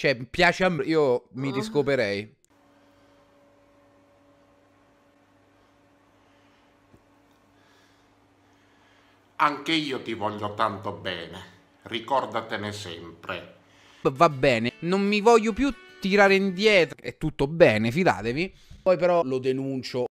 Cioè, piace a me, io mi riscoperei. Ah. Anche io ti voglio tanto bene, ricordatene sempre. Va bene, non mi voglio più tirare indietro, è tutto bene, fidatevi. Poi però lo denuncio